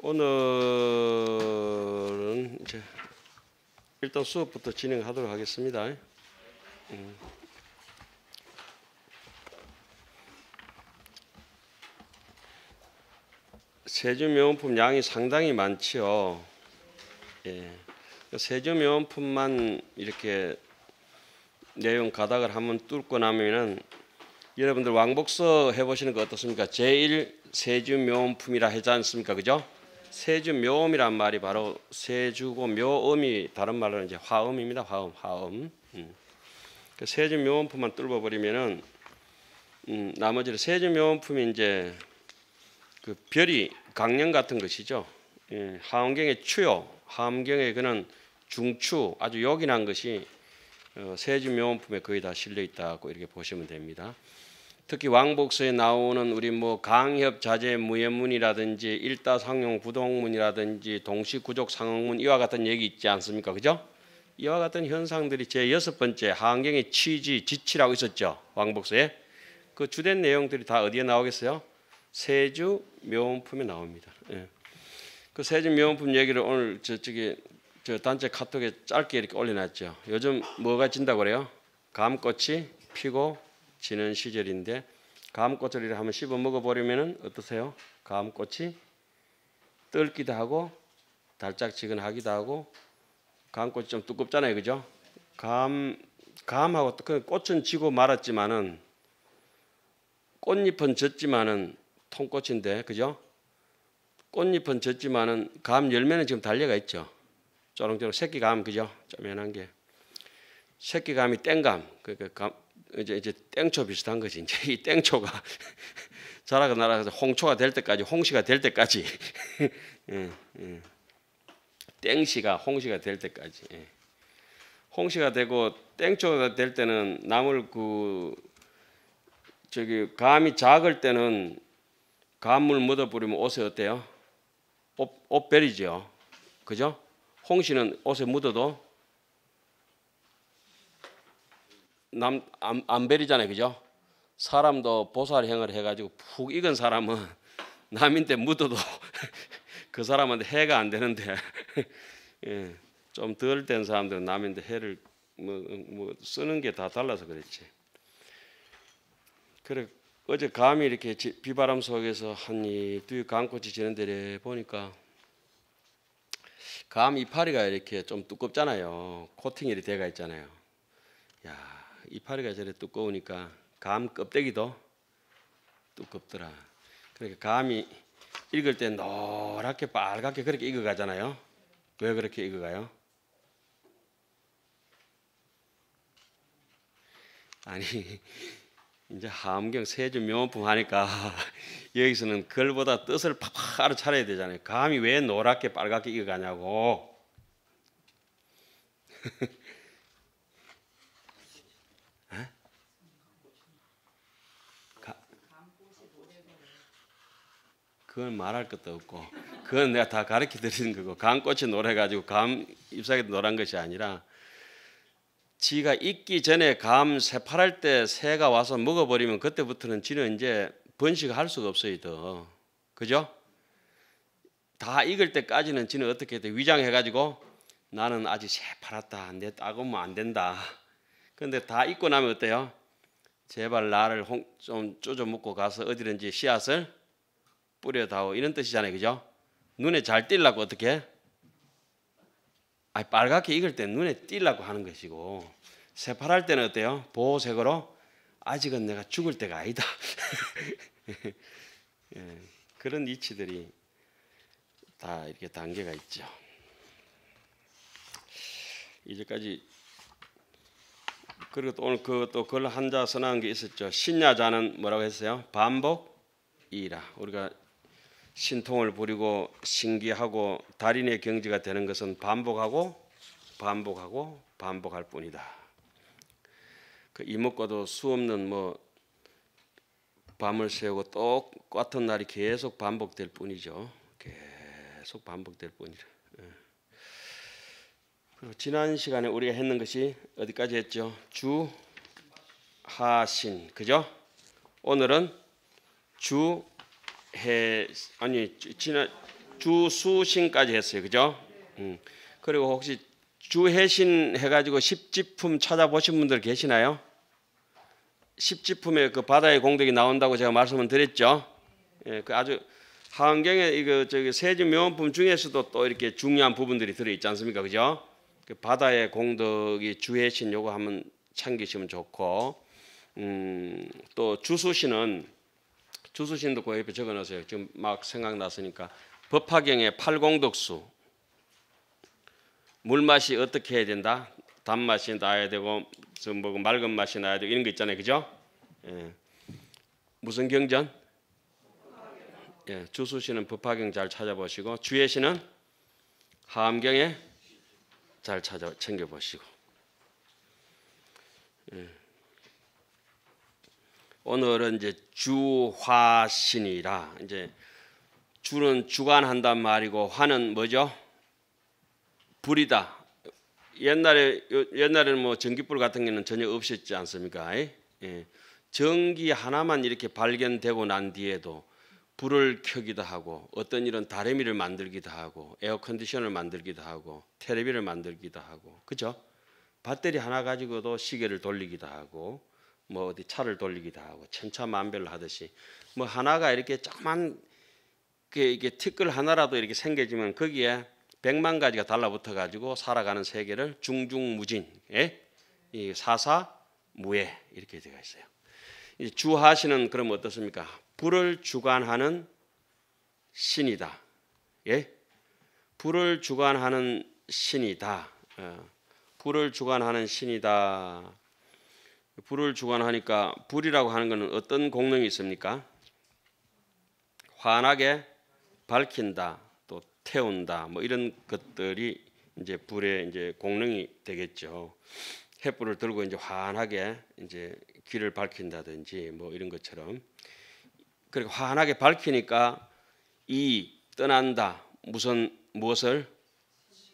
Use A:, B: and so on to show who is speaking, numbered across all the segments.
A: 오늘은 이제 일단 수업부터 진행하도록 하겠습니다. 음. 세조 명품 양이 상당히 많지요. 예. 그 세조 명품만 이렇게 내용 가닥을 한번 뚫고 나면은 여러분들 왕복서 해보시는 거 어떻습니까? 제1 세주 명품이라 하지 않습니까? 그죠? 세주 묘음이란 말이 바로 세주고 묘음이 다른 말로는 이제 화음입니다. 화음, 화음. 음. 그 세주 묘음품만 뚫어 버리면은 음, 나머지를 세주 묘음품이 이제 그 별이 강령 같은 것이죠. 예, 하원경의 추요, 하원경의 그는 중추 아주 요긴한 것이 어, 세주 묘음품에 거의 다 실려 있다고 이렇게 보시면 됩니다. 특히 왕복서에 나오는 우리 뭐 강협 자재 무예문이라든지 일다 상용 구동문이라든지 동시 구족 상흥문 이와 같은 얘기 있지 않습니까? 그죠? 이와 같은 현상들이 제 여섯 번째 한경의 취지 지치라고 있었죠. 왕복서에 그 주된 내용들이 다 어디에 나오겠어요? 세주 묘원품에 나옵니다. 예. 그 세주 묘원품 얘기를 오늘 저 저기 저 단체 카톡에 짧게 이렇게 올려놨죠. 요즘 뭐가 진다고 그래요? 감꽃이 피고 지는 시절인데 감꽃을 한번 씹어 먹어버리면 어떠세요? 감꽃이 떨기도 하고 달짝지근하기도 하고 감꽃이 좀 두껍잖아요, 그죠? 감 감하고 그 꽃은 지고 말았지만은 꽃잎은 졌지만은 통꽃인데 그죠? 꽃잎은 졌지만은 감 열매는 지금 달려가 있죠. 쪼롱쪼롱 새끼 감 그죠? 쪼면한 게 새끼 감이 땡감 그러니까 감, 이제 이제 땡초 비슷한 거지. 이제 이 땡초가 자라가 날아가서 홍초가 될 때까지 홍시가 될 때까지 예, 예. 땡시가 홍시가 될 때까지 예. 홍시가 되고 땡초가 될 때는 나물 그 저기 감이 작을 때는 감물 묻어버리면 옷에 어때요? 옷, 옷베리죠. 그죠? 홍시는 옷에 묻어도 남 안, 안벨이잖아요 그죠? 사람도 보살행을 해가지고 푹 익은 사람은 남인데 묻어도 그 사람한테 해가 안 되는데 예, 좀덜 된 사람들은 남인데 해를 뭐, 뭐 쓰는 게 다 달라서 그랬지. 그래 어제 감히 이렇게 지, 비바람 속에서 한이두 강꽃이 지는 데를 보니까 감 이파리가 이렇게 좀 두껍잖아요. 코팅이 돼가 있잖아요. 야 이파리가 저래 두꺼우니까 감 껍데기도 두껍더라. 그러니까 감이 익을 때 노랗게 빨갛게 그렇게 익어가잖아요. 왜 그렇게 익어가요? 아니 이제 함경 세주 명품 하니까 여기서는 글보다 뜻을 팍팍 알아차려야 되잖아요. 감이 왜 노랗게 빨갛게 익어가냐고. 그건 말할 것도 없고 그건 내가 다 가르쳐 드리는 거고 감꽃이 노래가지고 감 잎사귀 노란 것이 아니라 지가 익기 전에 감 새파랄 때 새가 와서 먹어버리면 그때부터는 지는 이제 번식할 수가 없어요 더 그죠? 다 익을 때까지는 지는 어떻게 돼 위장해가지고 나는 아직 새파랗다 내 따가우면 안 된다 근데 다 익고 나면 어때요? 제발 나를 좀 쪼져 먹고 가서 어디든지 씨앗을 뿌려다오 이런 뜻이잖아요. 그죠? 눈에 잘 띄려고 어떻게? 아 빨갛게 익을 때 눈에 띄려고 하는 것이고 새파랄 때는 어때요? 보호색으로 아직은 내가 죽을 때가 아니다. 예, 그런 이치들이 다 이렇게 단계가 있죠. 이제까지 그리고 또 오늘 그또 그걸 한자 선언한 게 있었죠. 신야자는 뭐라고 했어요? 반복이라 우리가 신통을 부리고 신기하고 달인의 경지가 되는 것은 반복하고 반복하고 반복할 뿐이다. 그 이목과도 수없는 뭐 밤을 새우고 똑같은 날이 계속 반복될 뿐이죠. 계속 반복될 뿐이라. 예. 그리고 지난 시간에 우리가 했는 것이 어디까지 했죠? 주 하신 그죠? 오늘은 주해 아니 지난 주 수신까지 했어요. 그죠? 음. 그리고 혹시 주해신 해가지고 십지품 찾아보신 분들 계시나요? 십지품에 그 바다의 공덕이 나온다고 제가 말씀을 드렸죠. 예, 그 아주 한경에 이거 그 저기 세주 명품 중에서도 또 이렇게 중요한 부분들이 들어 있지 않습니까? 그죠? 그 바다의 공덕이 주해신 요거 한번 참기시면 좋고 음, 또 주수신은 주수신도 그 옆에 적어놓으세요. 지금 막 생각났으니까 법화경의 팔공덕수 물맛이 어떻게 해야 된다? 단맛이 나야 되고 좀 뭐고 그 맑은 맛이 나야 되고 이런 거 있잖아요. 그죠? 예. 무슨 경전? 예, 주수 씨는 법화경 잘 찾아보시고 주혜 씨는 하암경에 잘 찾아 챙겨보시고 예. 오늘은 이제 주화신이라 이제 주는 주관한단 말이고 화는 뭐죠? 불이다. 옛날에 옛날에는 뭐 전기불 같은 게는 전혀 없었지 않습니까? 예. 예. 전기 하나만 이렇게 발견되고 난 뒤에도 불을 켜기도 하고 어떤 일은 다래미를 만들기도 하고 에어컨디션을 만들기도 하고 테레비를 만들기도 하고 그죠? 배터리 하나 가지고도 시계를 돌리기도 하고 뭐 어디 차를 돌리기도 하고 천차만별로 하듯이 뭐 하나가 이렇게 조그만 그 이게 티끌 하나라도 이렇게 생겨지면 거기에 백만 가지가 달라붙어 가지고 살아가는 세계를 중중무진, 예? 이 사사 무예 이렇게 되어 있어요. 이제 주하시는 그럼 어떻습니까? 불을 주관하는 신이다. 예? 불을 주관하는 신이다. 어, 불을 주관하는 신이다. 불을 주관하니까 불이라고 하는 것은 어떤 공능이 있습니까? 환하게 밝힌다, 또 태운다, 뭐 이런 것들이 이제 불의 이제 공능이 되겠죠. 횃불을 들고 이제 환하게 이제 길을 밝힌다든지 뭐 이런 것처럼 그리고 환하게 밝히니까 이 떠난다 무슨 무엇을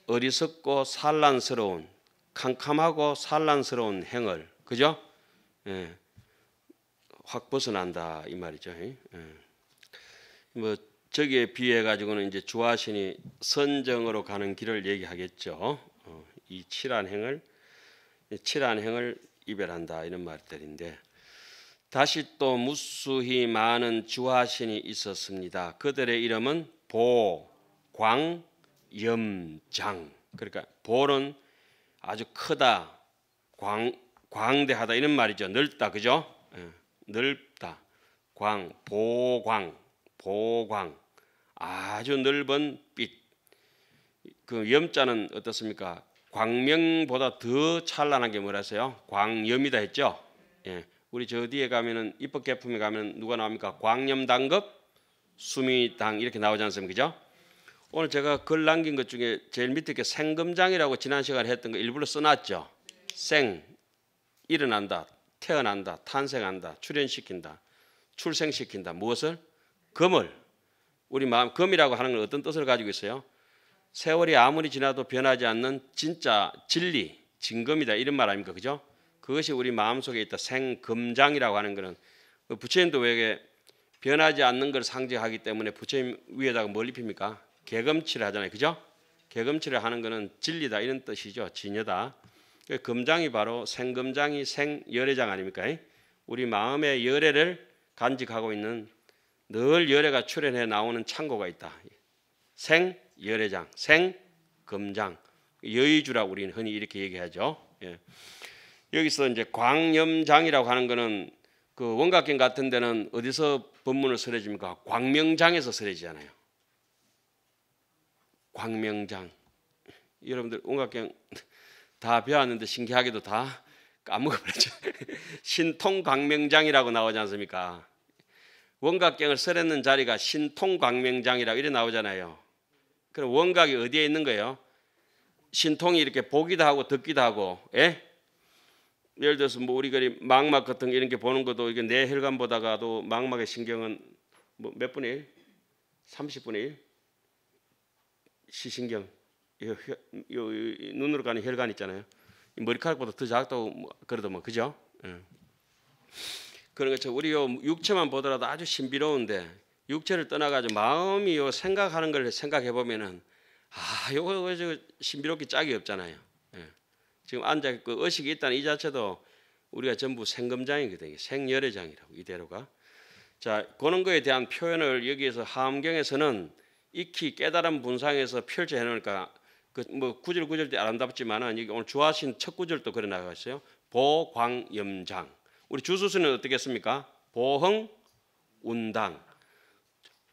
A: 어리석고 산란스러운 캄캄하고 산란스러운 행을 그죠? 예, 확 벗어난다 이 말이죠. 예. 뭐 저기에 비해 가지고는 이제 주하신이 선정으로 가는 길을 얘기하겠죠. 어, 이 칠한 행을 칠한 행을 이별한다 이런 말들인데 다시 또 무수히 많은 주하신이 있었습니다. 그들의 이름은 보, 광, 염, 장. 그러니까 보는 아주 크다. 광 광대하다 이런 말이죠. 넓다 그죠? 예. 넓다. 광 보광 보광 아주 넓은 빛. 그 염자는 어떻습니까? 광명보다 더 찬란한 게 뭐라서요? 광염이다 했죠. 예. 우리 저 뒤에 가면은 입법 개품에 가면 누가 나옵니까? 광염 당급, 수미 당 이렇게 나오지 않습니까? 그죠? 오늘 제가 글 남긴 것 중에 제일 밑에 게 생금장이라고 지난 시간에 했던 거 일부러 써놨죠. 생 일어난다, 태어난다, 탄생한다, 출현시킨다, 출생시킨다. 무엇을? 금을. 우리 마음 금이라고 하는 건 어떤 뜻을 가지고 있어요? 세월이 아무리 지나도 변하지 않는 진짜 진리, 진금이다 이런 말 아닙니까? 그죠? 그것이 우리 마음속에 있다. 생금장이라고 하는 것은 그 부처님도 왜 변하지 않는 걸 상징하기 때문에 부처님 위에다가 뭘 입힙니까? 개금치를 하잖아요. 그죠? 개금치를 하는 것은 진리다 이런 뜻이죠. 진여다. 그 금장이 바로 생금장이 생열애장 아닙니까? 우리 마음의 열애를 간직하고 있는 늘 열애가 출현해 나오는 창고가 있다. 생열애장, 생금장, 여의주라 우리는 흔히 이렇게 얘기하죠. 예. 여기서 이제 광염장이라고 하는 거는 그 원각경 같은 데는 어디서 법문을 설해줍니까? 광명장에서 설해지잖아요. 광명장. 여러분들 원각경 다 배웠는데 신기하게도 다 까먹어버렸죠. 신통광명장이라고 나오지 않습니까? 원각경을 설했는 자리가 신통광명장이라고 이래 나오잖아요. 그럼 원각이 어디에 있는 거예요? 신통이 이렇게 보기도 하고 듣기도 하고, 예? 예를 들어서 뭐 우리 그리 망막 같은 이런 게 보는 것도 이게 내 혈관 보다가도 망막의 신경은 뭐몇 분의 1? 30분의 1? 시신경 눈으로 가는 혈관 있잖아요. 머리카락보다 더 작다고 뭐 그러더만 그죠? 예. 그런 것처럼 우리 요 육체만 보더라도 아주 신비로운데 육체를 떠나가지고 마음이 요 생각하는 걸 생각해 보면은 아 요거 저 신비롭게 짝이 없잖아요. 예. 지금 앉아 있고 의식이 있다는 이 자체도 우리가 전부 생검장이거든요. 생열애장이라고 이대로가. 자 그런 거에 대한 표현을 여기에서 하경에서는 익히 깨달은 분상에서 펼쳐해 놓으까 그뭐 구절 구절도 아름답지만은 여기 오늘 주하신 첫 구절도 그래 나가어요 보광염장. 우리 주수수는 어떻겠습니까? 보흥 운당.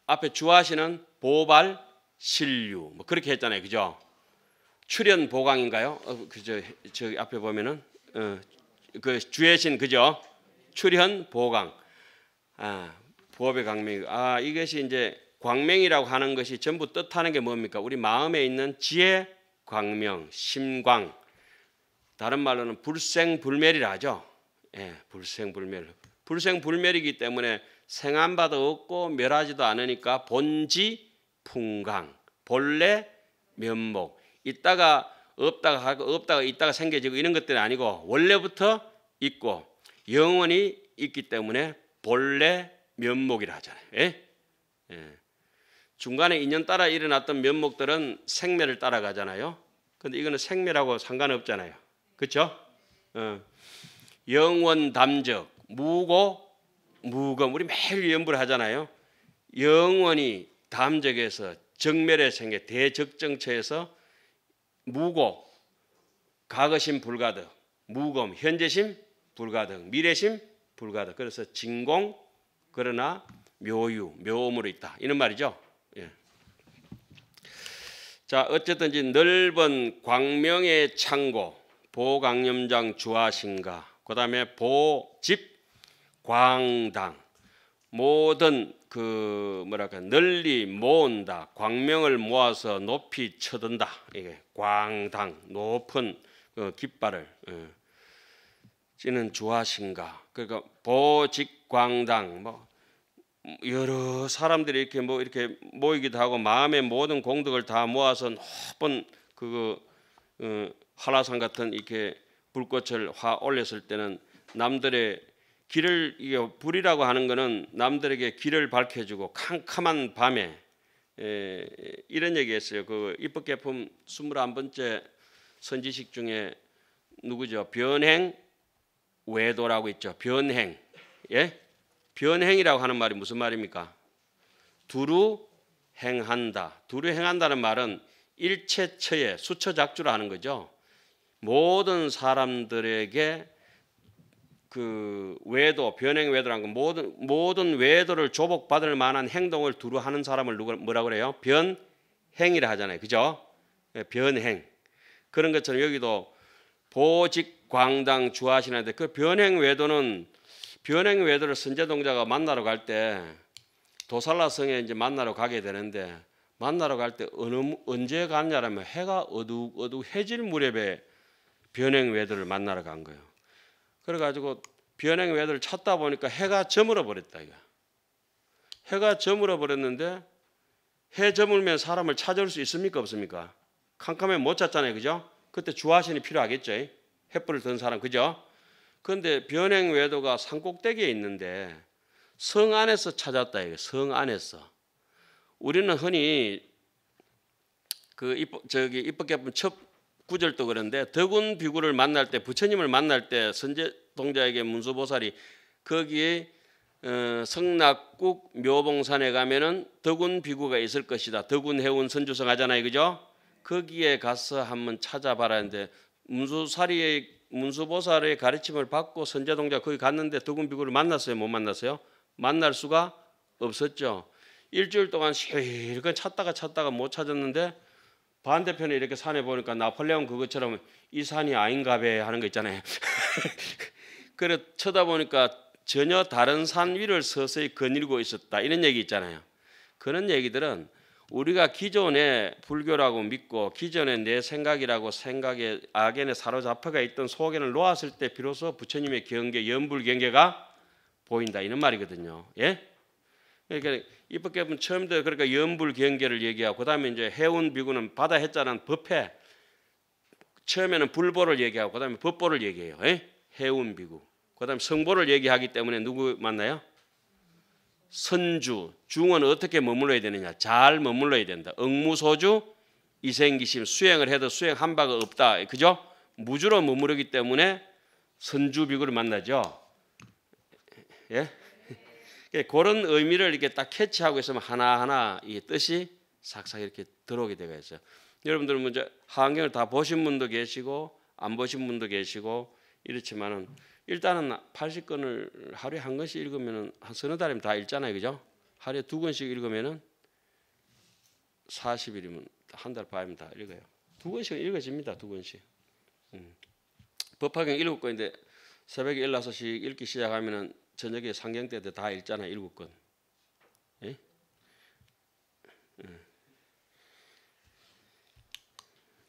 A: 앞에 주하시는 보발 신류. 뭐 그렇게 했잖아요. 그죠? 출현 보광인가요 어, 그저 저기 앞에 보면은 어, 그 주의 신 그죠? 출현 보광 아, 보업의 강명. 아, 이것이 이제 광명이라고 하는 것이 전부 뜻하는 게 뭡니까? 우리 마음에 있는 지혜, 광명, 심광. 다른 말로는 불생불멸이라 하죠. 예, 불생불멸. 불생불멸이기 때문에 생한 바도 없고 멸하지도 않으니까 본지 풍광, 본래 면목. 있다가 없다가 하고 없다가 있다가 생겨지고 이런 것들이 아니고 원래부터 있고 영원히 있기 때문에 본래 면목이라 하잖아요. 예? 예. 중간에 인연 따라 일어났던 면목들은 생멸을 따라가잖아요. 근데 이거는 생멸하고 상관없잖아요. 그렇죠? 어. 영원 담적 무고 무검 우리 매일 연불 하잖아요. 영원히 담적에서 정멸의 생계 대적정처에서 무고 과거심 불가득 무검 현재심 불가득 미래심 불가득 그래서 진공 그러나 묘유 묘음으로 있다 이런 말이죠. 자, 어쨌든지 넓은 광명의 창고, 보강염장 주하신가, 그 다음에 보집 광당, 모든 그 뭐랄까 널리 모은다, 광명을 모아서 높이 쳐든다, 이게 광당 높은 그 깃발을 예, 찌는 주하신가, 그러니까 보직 광당 뭐 여러 사람들이 이렇게 뭐 이렇게 모이기도 하고 마음의 모든 공덕을 다 모아서 높은 그거 어, 한라산 같은 이렇게 불꽃을 화 올렸을 때는 남들의 길을 이게 불이라고 하는 거는 남들에게 길을 밝혀주고 캄캄한 밤에 에, 이런 얘기했어요. 그 입법개품 스물한 번째 선지식 중에 누구죠? 변행 외도라고 있죠. 변행 예 변행이라고 하는 말이 무슨 말입니까? 두루 행한다. 두루 행한다는 말은 일체처의 수처작주라 하는 거죠. 모든 사람들에게 그 외도 변행 외도라는 건 모든 모든 외도를 조복받을 만한 행동을 두루 하는 사람을 누구 뭐라 그래요? 변행이라 하잖아요. 그죠? 예, 변행. 그런 것처럼 여기도 보직 광당 주하시는데 그 변행 외도는 변행 외도를 선제동자가 만나러 갈 때 도살라성에 이제 만나러 가게 되는데 만나러 갈 때 언제 갔냐라면 해가 어둑 어둑 해질 무렵에 변행 외도를 만나러 간 거예요. 그래가지고 변행 외도를 찾다 보니까 해가 저물어 버렸다 이거. 해가 저물어 버렸는데 해 저물면 사람을 찾을수 있습니까 없습니까? 캄캄해 못 찾잖아요, 그죠? 그때 주화신이 필요하겠죠. 햇불을 든 사람, 그죠? 그런데 변행 외도가 산꼭대기에 있는데 성 안에서 찾았다 이거성 안에서 우리는 흔히 그 입, 저기 입법계 첫 구절도 그런데 덕운 비구를 만날 때 부처님을 만날 때 선제 동자에게 문수보살이 거기에 어, 성락국 묘봉산에 가면은 덕운 비구가 있을 것이다. 덕운 해운 선주성 하잖아요, 그죠? 거기에 가서 한번 찾아봐라 했는데 문수사리의 문수보살의 가르침을 받고 선제동자 거기 갔는데 두군비구를 만났어요? 못 만났어요? 만날 수가 없었죠. 일주일 동안 실컷 찾다가 찾다가 못 찾았는데 반대편에 이렇게 산에 보니까 나폴레옹 그것처럼 이 산이 아닌가배 하는 거 있잖아요. 그래 쳐다보니까 전혀 다른 산 위를 서서히 거닐고 있었다 이런 얘기 있잖아요. 그런 얘기들은 우리가 기존에 불교라고 믿고 기존에 내 생각이라고 생각에 악연에 사로잡혀가 있던 소견을 놓았을 때 비로소 부처님의 경계 연불 경계가 보인다 이런 말이거든요. 예? 그러니까 이밖에 보면 처음부터 그러니까 연불 경계를 얘기하고 그다음에 이제 해운 비구는 바다 해자는 법회 처음에는 불보를 얘기하고 그다음에 법보를 얘기해요. 예? 해운 비구. 그다음에 성보를 얘기하기 때문에 누구 맞나요 선주, 중은 어떻게 머물러야 되느냐? 잘 머물러야 된다. 응무소주, 이생기심, 수행을 해도 수행한 바가 없다. 그죠? 무주로 머무르기 때문에 선주 비구를 만나죠. 예? 그러니까 그런 의미를 이렇게 딱 캐치하고 있으면 하나하나 이 뜻이 싹싹 이렇게 들어오게 되어 있어요. 여러분들 먼저 한경을 다 보신 분도 계시고 안 보신 분도 계시고 이렇지만은 일단은 80권을 하루에 한 권씩 읽으면 한 서너 달이면 다 읽잖아요. 그죠? 하루에 두 권씩 읽으면 40일이면 한 달 반이면 다 읽어요. 두 권씩 읽어집니다. 두 권씩. 음. 법학경 일곱 권인데 새벽에 일어나서씩 읽기 시작하면 저녁에 상경 때도 다 읽잖아요. 일곱 권. 예? 예.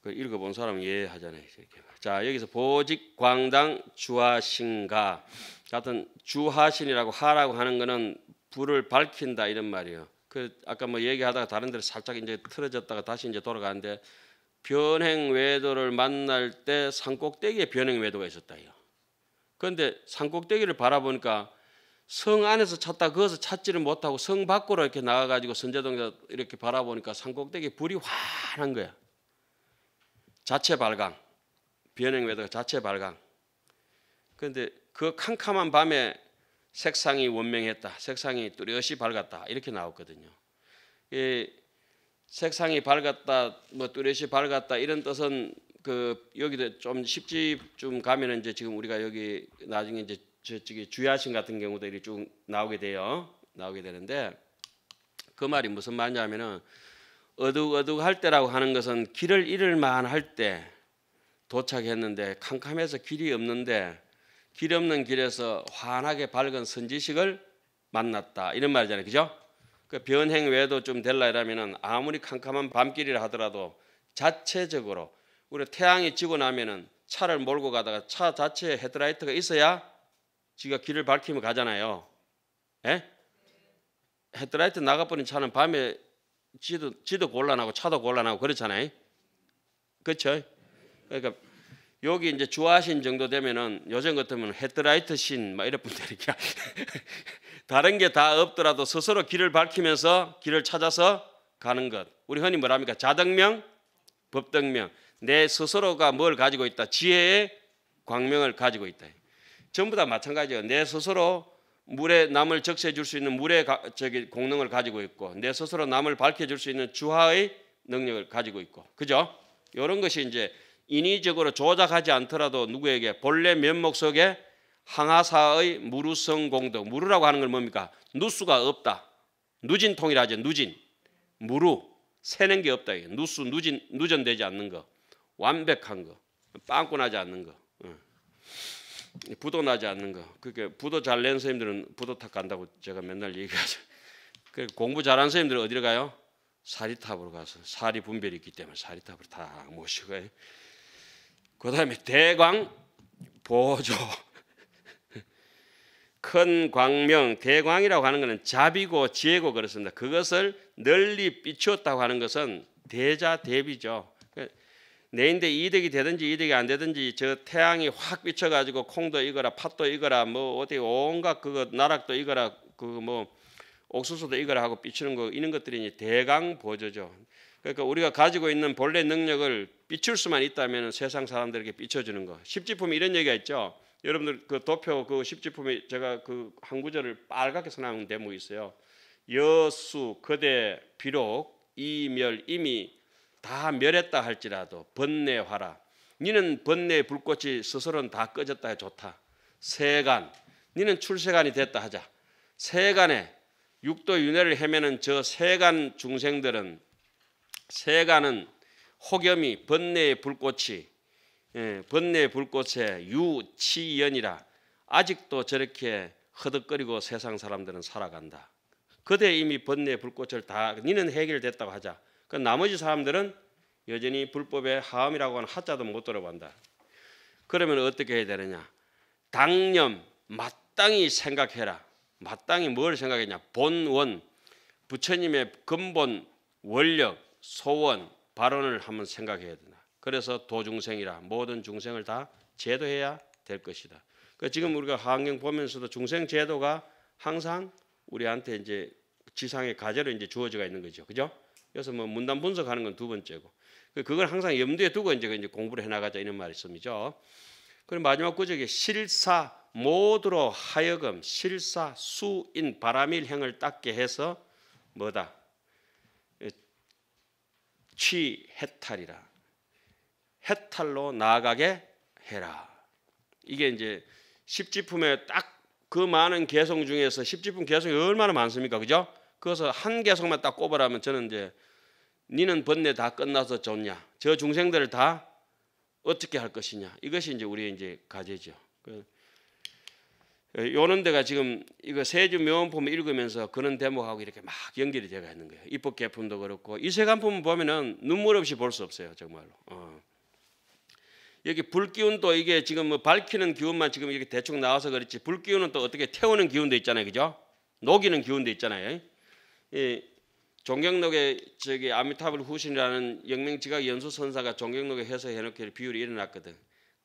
A: 그 읽어본 사람은 이해하잖아요. 이렇게. 자 여기서 보직 광당 주하신가 같은 주하신이라고 하라고 하는 거는 불을 밝힌다 이런 말이에요. 그 아까 뭐 얘기하다가 다른 데로 살짝 이제 틀어졌다가 다시 이제 돌아가는데 변행 외도를 만날 때 산꼭대기에 변행 외도가 있었다 요 그런데 산꼭대기를 바라보니까 성 안에서 찾다 거기서 찾지를 못하고 성 밖으로 이렇게 나가가지고 선제동에 이렇게 바라보니까 산꼭대기 불이 환한 거야. 자체 발광, 비행외도 자체 발광. 그런데 그 캄캄한 밤에 색상이 원명했다, 색상이 뚜렷이 밝았다 이렇게 나왔거든요. 이 색상이 밝았다, 뭐 뚜렷이 밝았다 이런 뜻은 그 여기도 좀 십지쯤 가면은 이제 지금 우리가 여기 나중에 이제 저쪽에 주야신 같은 경우도 이렇게 쭉 나오게 돼요. 나오게 되는데 그 말이 무슨 말이냐면은 어둑어둑할 때라고 하는 것은 길을 잃을 만할 때 도착했는데 캄캄해서 길이 없는데 길 없는 길에서 환하게 밝은 선지식을 만났다 이런 말이잖아요, 그죠? 그 변행 외에도 좀 될라 이러면은 아무리 캄캄한 밤길이라 하더라도 자체적으로 우리 태양이 지고 나면은 차를 몰고 가다가 차 자체에 헤드라이트가 있어야 지가 길을 밝히면 가잖아요. 에? 예? 헤드라이트 나가버린 차는 밤에 지도, 지도 곤란하고 차도 곤란하고 그렇잖아요. 그렇죠? 그러니까 여기 이제 주하신 정도 되면은 요즘 같으면 헤드라이트 신막 이런 분들이 다른 게 다 없더라도 스스로 길을 밝히면서 길을 찾아서 가는 것. 우리 흔히 뭐랍니까? 자덕명, 법덕명. 내 스스로가 뭘 가지고 있다. 지혜의 광명을 가지고 있다. 전부 다 마찬가지예요. 내 스스로 물에 남을 적셔 줄수 있는 물의 가, 저기 공능을 가지고 있고 내 스스로 남을 밝혀 줄 수 있는 주하의 능력을 가지고 있고 그죠? 이런 것이 이제 인위적으로 조작하지 않더라도 누구에게 본래 면목 속에 항아사의 무루성 공덕 무루라고 하는 걸 뭡니까? 누수가 없다. 누진통이라 하죠. 누진. 무루. 새는 게 없다. 이게. 누수 누진 누전되지 않는 거. 완벽한 거. 빵꾸나지 않는 거. 부도 나지 않는 거. 그게 부도 잘낸 선생님들은 부도탑 간다고 제가 맨날 얘기하죠. 그 공부 잘한 선생님들은 어디로 가요? 사리탑으로 가서 사리 분별이 있기 때문에 사리탑으로 다 모시고 가요. 그 다음에 대광 보조 큰 광명 대광이라고 하는 것은 자비고 지혜고 그렇습니다. 그것을 널리 비추었다고 하는 것은 대자 대비죠. 내인데 이득이 되든지 이득이 안 되든지 저 태양이 확 비쳐가지고 콩도 이거라 팥도 이거라뭐 어디 온갖 그거 나락도 이거라그 뭐 옥수수도 이거라 하고 비추는 거 이런 것들이 대강 보조죠. 그러니까 우리가 가지고 있는 본래 능력을 비출 수만 있다면 세상 사람들에게 비춰주는 거. 십지품 이런 얘기가 있죠. 여러분들 그 도표 그 십지품이 제가 그 한 구절을 빨갛게 선놓은 대목이 있어요. 여수 그대 비록 이멸 이미 다 멸했다 할지라도 번뇌화라 니는 번뇌의 불꽃이 스스로는 다 꺼졌다 해 좋다. 세간 니는 출세간이 됐다 하자. 세간에 육도 윤회를 헤매는 저 세간 중생들은 세간은 혹염이 번뇌의 불꽃이 예, 번뇌의 불꽃의 유치연이라 아직도 저렇게 허덕거리고 세상 사람들은 살아간다. 그대 이미 번뇌의 불꽃을 다 니는 해결됐다고 하자. 그러니까 나머지 사람들은 여전히 불법의 하음이라고 하는 하자도 못 들어본다. 그러면 어떻게 해야 되느냐? 당념 마땅히 생각해라. 마땅히 뭘 생각했냐? 본원 부처님의 근본 원력 소원 발언을 한번 생각해야 된다. 그래서 도중생이라 모든 중생을 다 제도해야 될 것이다. 그러니까 지금 우리가 환경 보면서도 중생 제도가 항상 우리한테 이제 지상의 과제로 이제 주어져 있는 거죠. 그죠? 그래서 뭐 문단 분석하는 건 두 번째고 그 그걸 항상 염두에 두고 그 이제 공부를 해나가자 이런 말씀이죠. 그리고 마지막 구절에 실사 모두로 하여금 실사 수인 바람일 행을 닦게 해서 뭐다 취해탈이라 해탈로 나아가게 해라. 이게 이제 십지품에 딱 그 많은 개성 중에서 십지품 개성이 얼마나 많습니까, 그죠? 그래서 한 개성만 딱 꼽으라면 저는 이제 니는 번뇌 다 끝나서 좋냐? 저 중생들을 다 어떻게 할 것이냐? 이것이 이제 우리의 이제 과제죠. 그, 요런 데가 지금 이거 세주 묘원품 읽으면서 그런 대목하고 이렇게 막 연결이 되어 있는 거예요. 입법 개품도 그렇고 이 세간품 보면은 눈물 없이 볼 수 없어요, 정말로. 어. 여기 불기운도 이게 지금 뭐 밝히는 기운만 지금 이렇게 대충 나와서 그렇지 불기운은 또 어떻게 태우는 기운도 있잖아요, 그죠? 녹이는 기운도 있잖아요. 이종경록에 저기 아미타불 후신이라는 영명지각 연수 선사가 종경록에 해서해 놓기를 비율이 일어났거든.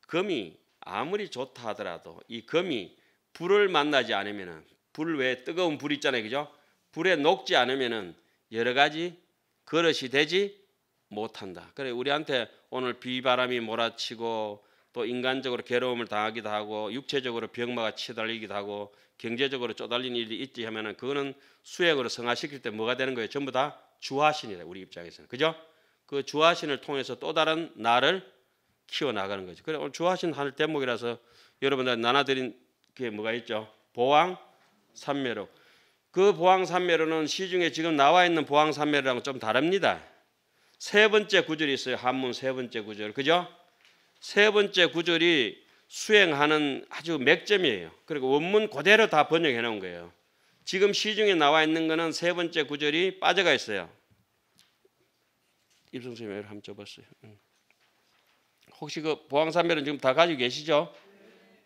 A: 금이 아무리 좋다 하더라도 이 금이 불을 만나지 않으면은 불왜 뜨거운 불 있잖아요. 그죠? 불에 녹지 않으면은 여러 가지 그릇이 되지 못한다. 그래 우리한테 오늘 비바람이 몰아치고 또 인간적으로 괴로움을 당하기도 하고 육체적으로 병마가 치달리기도 하고 경제적으로 쪼달린 일이 있지 하면은 그거는 수액으로 성화시킬 때 뭐가 되는 거예요? 전부 다 주화신이래 우리 입장에서는 그죠? 그 주화신을 통해서 또 다른 나를 키워 나가는 거죠. 그래 오늘 주화신 하늘 대목이라서 여러분들 나눠드린 게 뭐가 있죠? 보왕 삼매로 그 보왕 삼매로는 시중에 지금 나와 있는 보왕 삼매로랑 좀 다릅니다. 세 번째 구절이 있어요. 한문 세 번째 구절 그죠? 세 번째 구절이 수행하는 아주 맥점이에요. 그리고 원문 그대로 다 번역해 놓은 거예요. 지금 시중에 나와 있는 거는 세 번째 구절이 빠져가 있어요. 입성수님 한번 줘봤어요? 음. 혹시 그 보황산별은 지금 다 가지고 계시죠?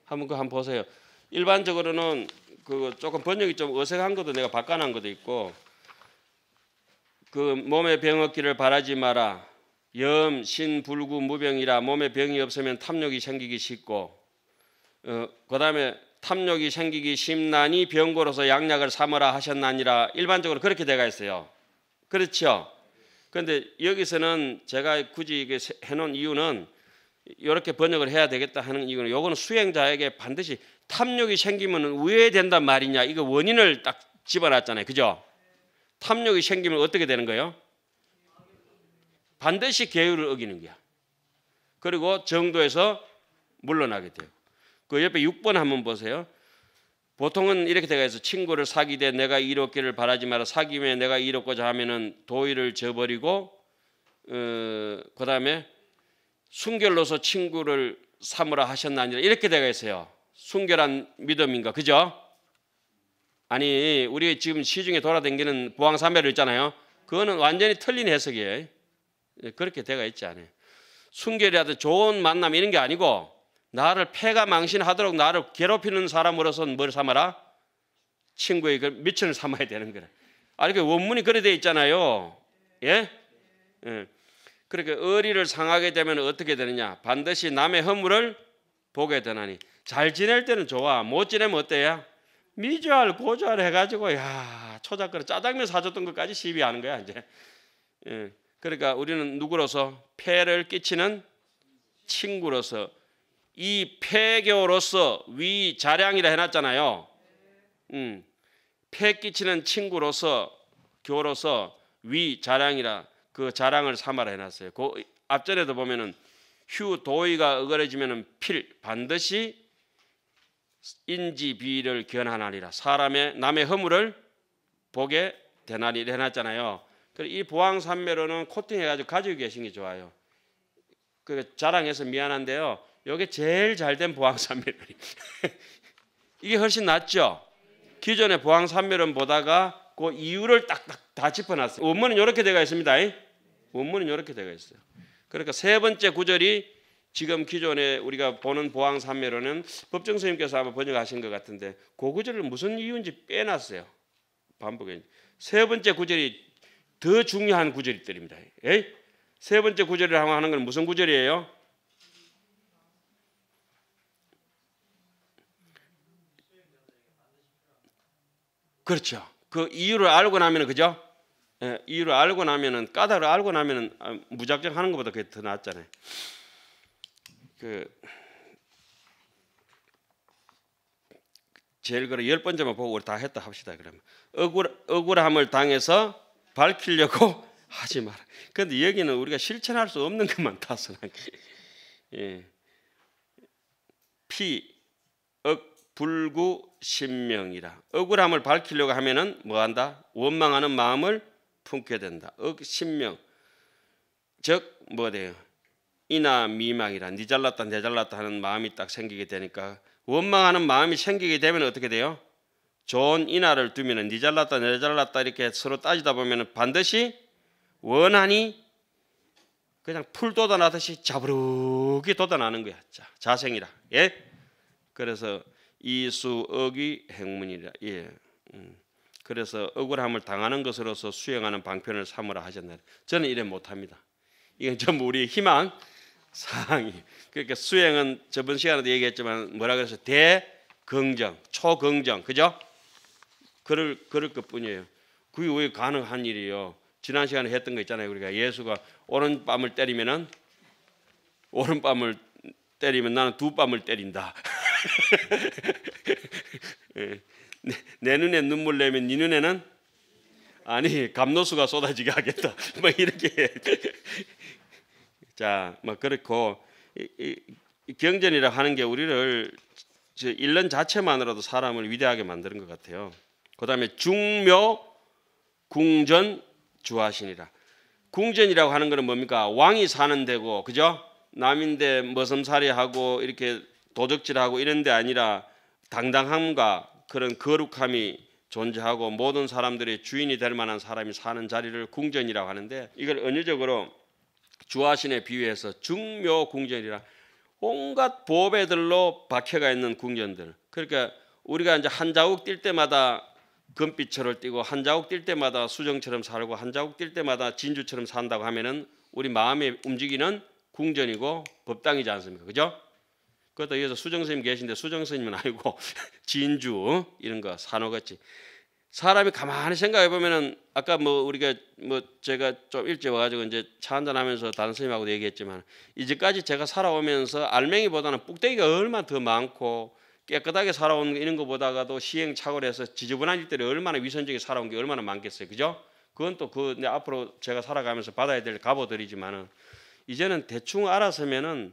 A: 한번 그 한번 보세요. 일반적으로는 그 조금 번역이 좀 어색한 것도 내가 바꿔놓은 것도 있고 그 몸의 병 없기를 바라지 마라 염, 신, 불구, 무병이라 몸에 병이 없으면 탐욕이 생기기 쉽고 어, 그 다음에 탐욕이 생기기 심나니 병고로서 양약을 삼으라 하셨나니라 일반적으로 그렇게 돼가 있어요. 그렇죠? 그런데 여기서는 제가 굳이 이게 해놓은 이유는 이렇게 번역을 해야 되겠다 하는 이유는 요거는 수행자에게 반드시 탐욕이 생기면 우된단 말이냐 이거 원인을 딱 집어놨잖아요. 그죠? 탐욕이 생기면 어떻게 되는 거예요? 반드시 계율을 어기는 거야. 그리고 정도에서 물러나게 돼요. 그 옆에 6번 한번 보세요. 보통은 이렇게 돼가 있어. 친구를 사귀되 내가 이롭기를 바라지 마라. 사귀면 내가 이롭고자 하면은 도의를 저버리고 어, 그다음에 순결로서 친구를 삼으라 하셨나니라. 이렇게 돼가 있어요. 순결한 믿음인가. 그죠? 아니, 우리 지금 시중에 돌아다니는 보항 사매를 있잖아요. 그거는 완전히 틀린 해석이에요. 예, 그렇게 돼가 있지 않아요. 순결이라든 좋은 만남 이런 게 아니고 나를 패가 망신하도록 나를 괴롭히는 사람으로서는 뭘 삼아라? 친구의 그 미천을 삼아야 되는 거래. 아니 그 원문이 그래 돼 있잖아요. 예? 예. 그렇게 그러니까 의리를 상하게 되면 어떻게 되느냐? 반드시 남의 허물을 보게 되나니 잘 지낼 때는 좋아. 못 지내면 어때요? 미주알 고주알 해가지고 야 초작거리 짜장면 사줬던 것까지 시비하는 거야 이제. 예. 그러니까 우리는 누구로서 폐를 끼치는 친구로서 이 폐교로서 위 자량이라 해놨잖아요. 음, 폐 끼치는 친구로서 교로서 위 자랑이라 그 자랑을 삼아라 해놨어요. 그 앞전에도 보면은 휴 도의가 억울해지면은 필 반드시 인지 비를 견하나리라 사람의 남의 허물을 보게 되나리 해놨잖아요. 그이 보항산매로는 코팅해가지고 가지고 계신 게 좋아요. 그 자랑해서 미안한데요. 이게 제일 잘 된 보항산매로 이게 훨씬 낫죠. 기존의 보항산매론 보다가 그 이유를 딱딱 다 짚어놨어요. 원문은 이렇게 되어 있습니다. 원문은 이렇게 되어 있어요. 그러니까 세 번째 구절이 지금 기존에 우리가 보는 보항산매로는 법정 선생님께서 아마 번역하신 것 같은데 그 구절을 무슨 이유인지 빼놨어요. 반복에 세 번째 구절이 더 중요한 구절들입니다. 에이? 예? 세 번째 구절을 하는 건 무슨 구절이에요? 그렇죠. 그 이유를 알고 나면은 그죠? 예, 이유를 알고 나면은 까닭을 알고 나면은 아, 무작정 하는 것보다 그게 더 낫잖아요. 그 제일 그래 열 번째만 보고 우리 다 했다 합시다 그러면 억울 억울함을 당해서 밝히려고 하지 마라. 그런데 여기는 우리가 실천할 수 없는 것만 타선하 예. 피, 억, 불구, 신명이라. 억울함을 밝히려고 하면은 뭐한다? 원망하는 마음을 품게 된다. 억, 신명. 즉, 뭐래요? 이나 미망이라. 니 잘났다, 내 잘났다 하는 마음이 딱 생기게 되니까 원망하는 마음이 생기게 되면 어떻게 돼요? 좋은 인하를 두면은 니 잘났다 내 잘났다 이렇게 서로 따지다 보면은 반드시 원한이 그냥 풀 돋아나듯이 자부르게 돋아나는 거야. 자, 자생이라. 예. 그래서 이수억이 행문이라. 예. 음. 그래서 억울함을 당하는 것으로서 수행하는 방편을 삼으라 하셨네요 저는 이래 못합니다. 이건 전부 우리 희망 사항이. 그러니까 수행은 저번 시간에도 얘기했지만 뭐라 그래서 대긍정, 초긍정, 그죠? 그럴 그럴 것뿐이에요. 그게 왜 가능한 일이요? 지난 시간에 했던 거 있잖아요. 우리가 예수가 오른밤을 때리면은 오른밤을 때리면 나는 두 밤을 때린다. 예. 내, 내, 눈에 눈물 내면 네 눈에는 아니 감노수가 쏟아지게 하겠다. 막 이렇게 자막 뭐 그렇고 이, 이, 경전이라 하는 게 우리를 일년 자체만으로도 사람을 위대하게 만드는 것 같아요. 그 다음에 중묘 궁전 주하시니라. 궁전이라고 하는 것은 뭡니까? 왕이 사는 데고 그죠? 남인데 머슴살이하고 이렇게 도적질하고 이런 데 아니라 당당함과 그런 거룩함이 존재하고 모든 사람들의 주인이 될 만한 사람이 사는 자리를 궁전이라고 하는데 이걸 은유적으로 주하신에 비유해서 중묘 궁전이라 온갖 보배들로 박혀가 있는 궁전들 그러니까 우리가 이제 한 자국 뛸 때마다 금빛처럼 뛰고한 자국 뛸 때마다 수정처럼 살고 한 자국 뛸 때마다 진주처럼 산다고 하면은 우리 마음의 움직이는 궁전이고 법당이지 않습니까? 그죠? 그것도 여기서 수정스님 계신데 수정스님은 아니고 진주 이런 거 산호같이 사람이 가만히 생각해 보면은 아까 뭐 우리가 뭐 제가 좀 일찍 와가지고 이제 차 한잔 하면서 다른 스님하고도 얘기했지만 이제까지 제가 살아오면서 알맹이보다는 뚝대기가 얼마나 더 많고 깨끗하게 살아온 이런 것보다가도 시행착오해서 지저분한 일들이 얼마나 위선적이 살아온 게 얼마나 많겠어요, 그죠? 그건 또그 앞으로 제가 살아가면서 받아야 될 갑오들이지만은 이제는 대충 알아서면은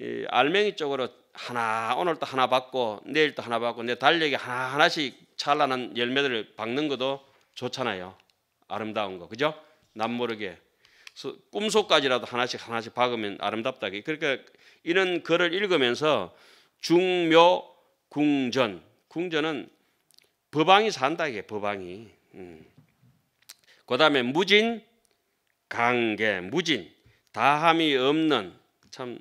A: 이 알맹이 쪽으로 하나 오늘도 하나 받고 내일도 하나 받고 내 달력에 하나 하나씩 찬란한 열매들을 박는 것도 좋잖아요. 아름다운 거 그죠? 남모르게 꿈속까지라도 하나씩 하나씩 박으면 아름답다. 그러니까 이런 글을 읽으면서 중묘 궁전. 궁전은 법왕이 산다 이게 법왕이. 음. 그다음에 무진 강계 무진 다함이 없는 참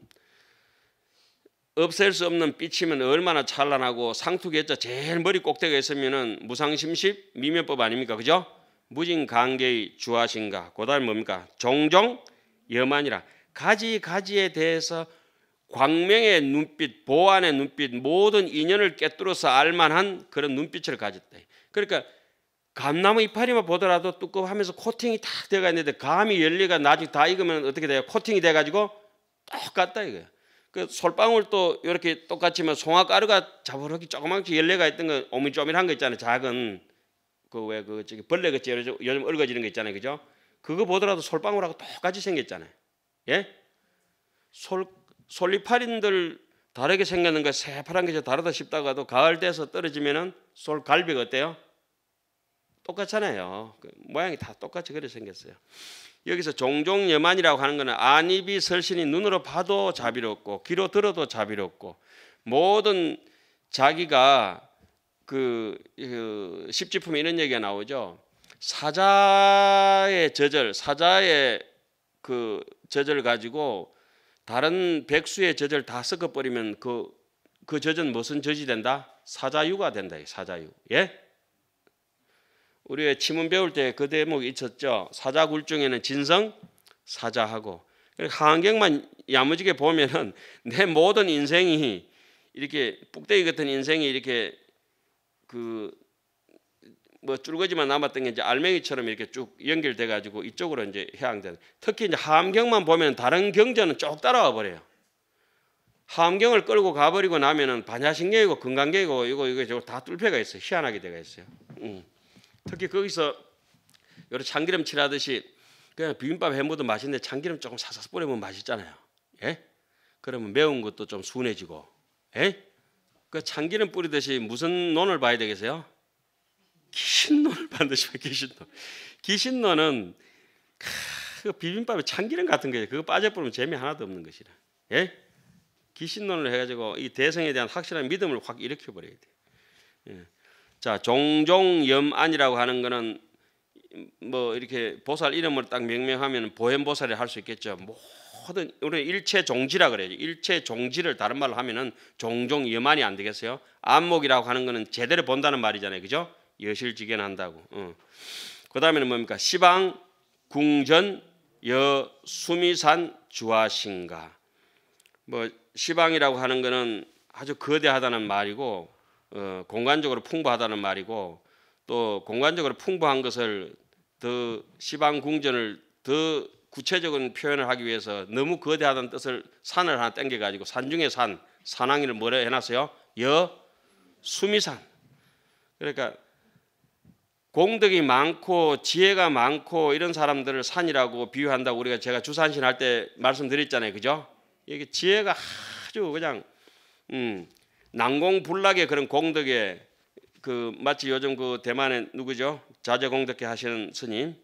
A: 없앨 수 없는 빛이면 얼마나 찬란하고 상투계자 제일 머리 꼭대기에 있으면 무상심십 미묘법 아닙니까 그죠? 무진강계의 주하신가 그다음 뭡니까 종종 염만이라 가지 가지에 대해서 광명의 눈빛, 보안의 눈빛, 모든 인연을 깨뜨려서 알만한 그런 눈빛을 가졌다. 그러니까 감나무 이파리만 보더라도 뚜껑하면서 코팅이 다 돼가 있는데 감이 열리가 나중에 다 익으면 어떻게 돼요? 코팅이 돼가지고 똑같다 이거예요그 솔방울 또 이렇게 똑같지만 송화가루가 자부르게 조그맣게 열리가 있던 거 오밀조밀한 거 있잖아요. 작은 그 왜그 그 저기 벌레 같이 요즘 얼거지는 거 있잖아요. 그죠? 그거 보더라도 솔방울하고 똑같이 생겼잖아요. 예? 솔 솔잎파린들 다르게 생겼는 거 새파란 게 다르다 싶다가도 가을 돼서 떨어지면은 솔갈비가 어때요? 똑같잖아요. 그 모양이 다 똑같이 그래 생겼어요. 여기서 종종 여만이라고 하는 거는 안입이 설신이 눈으로 봐도 자비롭고 귀로 들어도 자비롭고 모든 자기가 그, 그 십지품에 이런 얘기가 나오죠. 사자의 저절, 사자의 그저절 가지고 다른 백수의 젖을 다 섞어버리면 그, 그 젖은 무슨 젖이 된다? 사자유가 된다. 사자유. 예? 우리의 치문 배울 때 그 대목이 있었죠. 사자굴중에는 진성, 사자하고. 한경만 그러니까 야무지게 보면은 내 모든 인생이 이렇게 뚝대기 같은 인생이 이렇게 그뭐 줄거지만 남았던 게 이제 알맹이처럼 이렇게 쭉 연결돼 가지고 이쪽으로 이제 해양되는 특히 이제 함경만 보면 다른 경전은 쭉 따라와 버려요. 함경을 끌고 가버리고 나면은 반야신경이고 건강경이고 이거 이거 저거 다 뚫패가 있어요. 희한하게 돼가 있어요. 음. 특히 거기서 여러 참기름 칠하듯이 그냥 비빔밥 해 먹어도 맛있는데 참기름 조금 사서 뿌리면 맛있잖아요. 예? 그러면 매운 것도 좀 순해지고. 예? 그 참기름 뿌리듯이 무슨 논을 봐야 되겠어요? 기신노을 반드시 기신노. 기신노는 그 비빔밥에 참기름 같은 거예요. 그거 빠져버리면 재미 하나도 없는 것이라. 예? 기신론을 해가지고 이 대성에 대한 확실한 믿음을 확 일으켜 버려야 돼. 예. 자, 종종 염안이라고 하는 거는 뭐 이렇게 보살 이름을 딱 명명하면 보현 보살이 할수 있겠죠. 모든 우리 일체 종지라 그래요. 일체 종지를 다른 말로 하면은 종종 염안이 안 되겠어요. 안목이라고 하는 거는 제대로 본다는 말이잖아요, 그죠? 여실지견한다고. 어. 그 다음에는 뭡니까? 시방 궁전 여 수미산 주하신가. 뭐 시방이라고 하는 거는 아주 거대하다는 말이고 어, 공간적으로 풍부하다는 말이고 또 공간적으로 풍부한 것을 더 시방 궁전을 더 구체적인 표현을 하기 위해서 너무 거대하다는 뜻을 산을 하나 땡겨 가지고 산 중에 산 산항이를 뭐라 해놨어요? 여 수미산. 그러니까 공덕이 많고 지혜가 많고 이런 사람들을 산이라고 비유한다고 우리가 제가 주산신 할 때 말씀드렸잖아요. 그죠? 이게 지혜가 아주 그냥 음, 난공불락의 그런 공덕에 그 마치 요즘 그대만에 누구죠? 자제공덕회 하시는 스님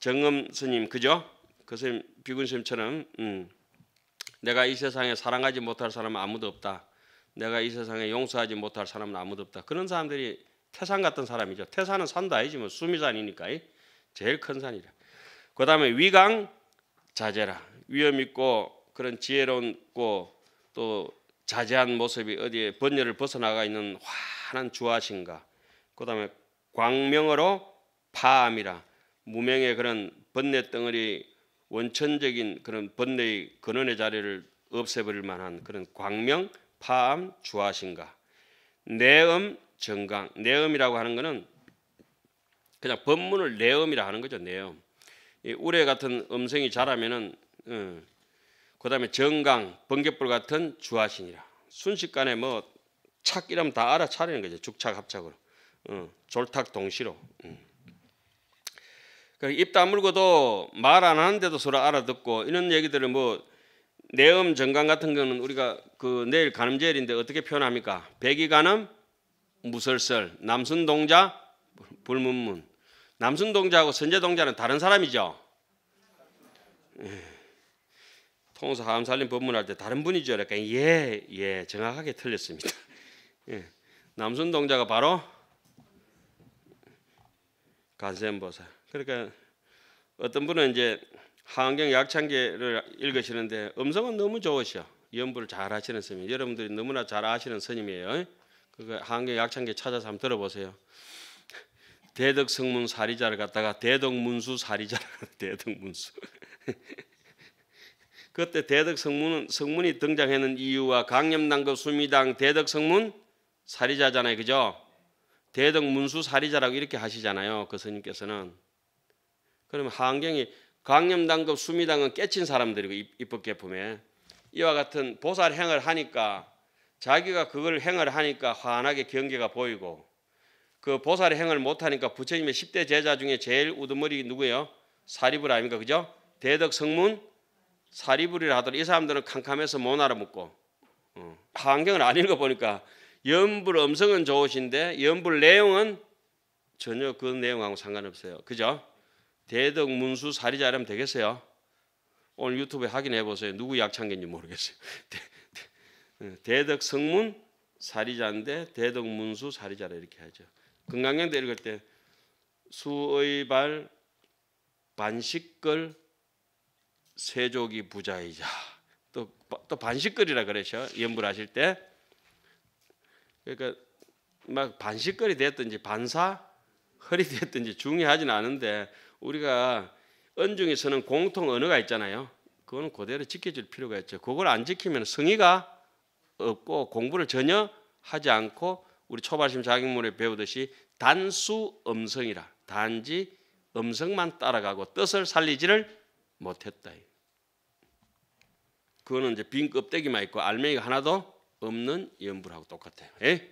A: 정음 스님 그죠? 그 스님 비군 스님처럼 음, 내가 이 세상에 사랑하지 못할 사람은 아무도 없다. 내가 이 세상에 용서하지 못할 사람은 아무도 없다. 그런 사람들이 태산 같은 사람이죠. 태산은 산다 이지 뭐 수미산이니까 제일 큰 산이라. 그다음에 위강 자제라 위엄 있고 그런 지혜로운고 또 자제한 모습이 어디에 번뇌를 벗어나가 있는 환한 주하신가. 그다음에 광명으로 파함이라 무명의 그런 번뇌 덩어리 원천적인 그런 번뇌의 근원의 자리를 없애버릴 만한 그런 광명 파함 주하신가. 내음 정강 내음이라고 하는 것은 그냥 법문을 내음이라 하는 거죠. 내음. 이 우레 같은 음성이 자라면은 음, 그다음에 정강 번개불 같은 주하신이라 순식간에 뭐 착이라면 다 알아차리는 거죠. 죽착 합착으로 음, 졸탁 동시로. 음. 입 다물고도 말 안 하는데도 서로 알아듣고 이런 얘기들을 뭐 내음 정강 같은 거는 우리가 그 내일 간음제일인데 어떻게 표현합니까? 백이 간음 무설설, 남순동자, 불문문. 남순동자하고 선제동자는 다른 사람이죠. 예. 통사 하살림 법문할 때 다른 분이죠. 그러니까 예, 예, 정확하게 틀렸습니다. 예. 남순동자가 바로 간센보살. 그러니까 어떤 분은 이제 한경 약창계를 읽으시는데 음성은 너무 좋으셔. 연부를 잘 하시는 스님. 여러분들이 너무나 잘 아시는 스님이에요. 그 한개 약창계 찾아서 한번 들어보세요. 대덕 성문 사리자를 갖다가 대덕 문수 사리자라 대덕 문수. 그때 대덕 성문은 성문이 등장하는 이유와 강염당급 수미당 대덕 성문 사리자잖아요, 그죠? 대덕 문수 사리자라고 이렇게 하시잖아요, 그 스님께서는. 그러면 하경이 강염당급 수미당은 깨친 사람들이고 입법 개품에 이와 같은 보살 행을 하니까 자기가 그걸 행을 하니까 환하게 경계가 보이고 그 보살의 행을 못하니까 부처님의 10대 제자 중에 제일 우두머리 누구예요? 사리불 아닙니까? 그죠? 대덕 성문 사리불이라 하더라이 사람들은 캄캄해서 못 알아먹고 어. 환경을 안 읽어보니까 연불 음성은 좋으신데 연불 내용은 전혀 그 내용하고 상관없어요. 그죠? 대덕 문수 사리자라면 되겠어요? 오늘 유튜브에 확인해 보세요. 누구 약창인지 모르겠어요. 예, 대덕 성문 사리자인데 대덕 문수 사리자라 이렇게 하죠. 금강경 내려갈 때 수의발 반식걸 세조기 부자이자 또 또 반식걸이라 그러셔 연불하실 때 그러니까 막 반식거리 됐든지 반사 허리 됐든지 중요하진 않은데 우리가 언중에서는 공통 언어가 있잖아요. 그거는 그대로 지켜줄 필요가 있죠. 그걸 안 지키면 성의가 없고 공부를 전혀 하지 않고 우리 초발심 자격문에 배우듯이 단수 음성이라 단지 음성만 따라가고 뜻을 살리지를 못했다. 그거는 이제 빈 껍데기만 있고 알맹이가 하나도 없는 연불하고 똑같아요. 예?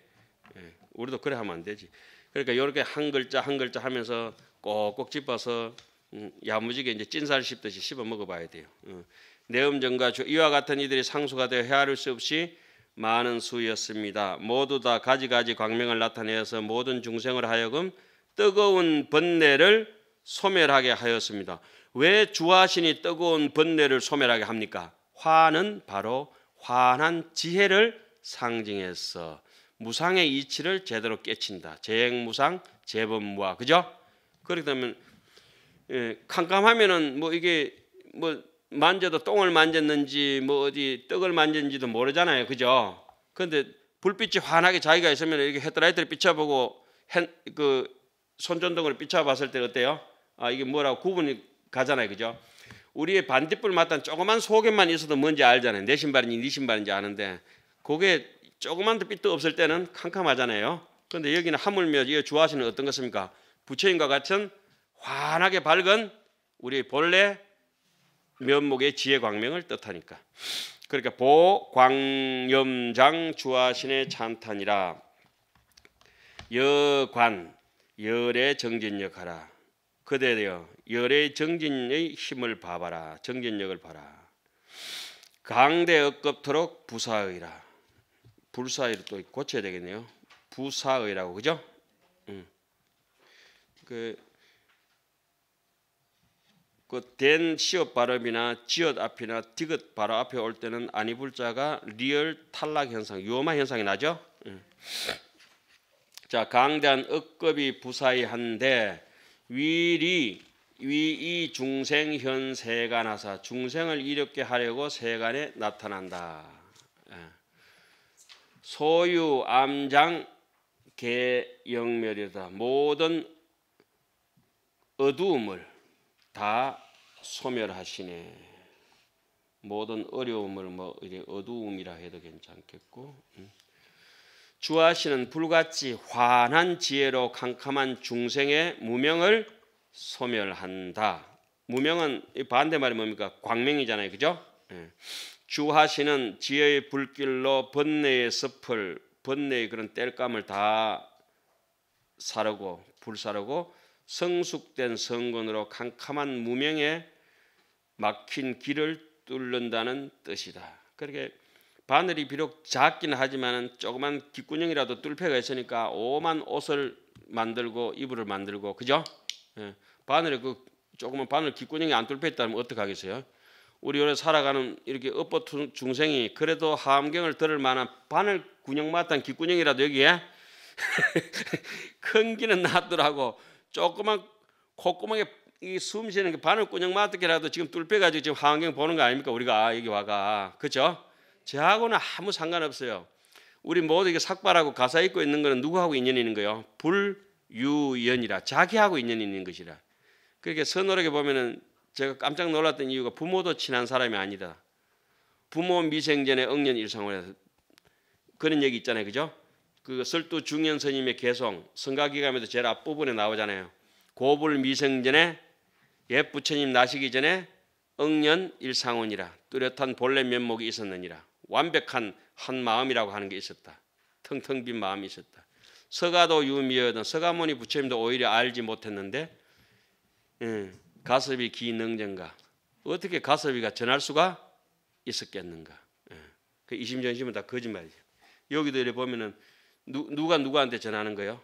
A: 예. 우리도 그래 하면 안 되지. 그러니까 이렇게 한 글자 한 글자 하면서 꼭꼭 짚어서 음, 야무지게 이제 찐살 씹듯이 씹어 먹어봐야 돼요. 음. 어. 내음정과 이와 같은 이들이 상수가 되어 헤아릴 수 없이 많은 수였습니다. 모두 다 가지가지 광명을 나타내서 모든 중생을 하여금 뜨거운 번뇌를 소멸하게 하였습니다. 왜 주하신이 뜨거운 번뇌를 소멸하게 합니까? 화는 바로 환한 지혜를 상징해서 무상의 이치를 제대로 깨친다. 재행 무상, 재범 무아. 그죠? 그렇다면 예, 캄캄하면은 뭐 이게 뭐 만져도 똥을 만졌는지 뭐 어디 떡을 만졌는지도 모르잖아요. 그죠? 그런데 불빛이 환하게 자기가 있으면 이렇게 헤드라이트를 비춰보고 핸, 그 손전등을 비춰봤을 때 어때요? 아 이게 뭐라고 구분이 가잖아요. 그죠? 우리의 반딧불 맡은 조그만 소견만 있어도 뭔지 알잖아요. 내 신발인지 네 신발인지 아는데 그게 조그만 빛도 없을 때는 캄캄하잖아요. 그런데 여기는 하물며 이 주하시는 어떤 것입니까? 부처님과 같은 환하게 밝은 우리 본래 면목의 지혜 광명을 뜻하니까. 그러니까 보광염장 주하신의 찬탄이라 여관 열의 정진력하라 그대여 열의 정진의 힘을 봐봐라 정진력을 봐라 강대 억겁토록 부사의라 불사의로 또 고쳐야 되겠네요 부사의라고 그죠? 음. 그 그된 시옷 발음이나 지옷 앞이나 디귿 바로 앞에 올 때는 아니불자가 리얼 탈락 현상, 위험한 현상이 나죠. 음. 자, 강대 억겁이 부사의한데 위리 위이 중생 현 세간하사 중생을 이롭게 하려고 세간에 나타난다. 예. 소유 암장 개영멸이다. 모든 어두움을 다 소멸하시네. 모든 어려움을 뭐 이게 어두움이라 해도 괜찮겠고 음. 주하시는 불같이 환한 지혜로 캄캄한 중생의 무명을 소멸한다. 무명은 반대말이 뭡니까? 광명이잖아요. 그죠? 예. 주하시는 지혜의 불길로 번뇌의 습을 번뇌의 그런 땔감을다 사르고 불사르고 성숙된 성군으로 캄캄한 무명에 막힌 길을 뚫는다는 뜻이다. 그렇게 바늘이 비록 작긴 하지만 조그만 귓구녕이라도 뚫패가 있으니까 오만 옷을 만들고 이불을 만들고 그죠? 예. 바늘에 그 조그만 바늘 귓구녕이 안 뚫패 있다면 어떡하겠어요? 우리 요래 살아가는 이렇게 업보 중생이 그래도 함경을 들을 만한 바늘 군형 마땅 귓구녕이라도 여기에 큰 기는 놔두라고 조그만 콧구멍에 이숨 쉬는 게 바늘구녕 맞듣기라도 지금 뚫빼가지고 지금 환경 보는 거 아닙니까? 우리가 여기 와가. 그죠? 저하고는 아무 상관없어요. 우리 모두 이게 삭발하고 가사 입고 있는 거는 누구하고 인연이 있는 거예요? 불유연이라. 자기하고 인연이 있는 것이라. 그렇게 서늘하게 보면은 제가 깜짝 놀랐던 이유가 부모도 친한 사람이 아니다. 부모 미생전에 억년 일상을 해서 그런 얘기 있잖아요. 그죠? 그 설두 중년선임의 개성 성가기감에도 제일 앞부분에 나오잖아요. 고불 미생전에 옛 부처님 나시기 전에 억년 일상원이라 뚜렷한 본래 면목이 있었느니라 완벽한 한 마음이라고 하는 게 있었다. 텅텅 빈 마음이 있었다. 서가도 유미여든 서가모니 부처님도 오히려 알지 못했는데 음, 가섭이 기능전가 어떻게 가섭이가 전할 수가 있었겠는가? 예. 그 이심전심은 다 거짓말이죠. 여기도 이래 보면은 누, 누가 누구한테 전하는 거예요?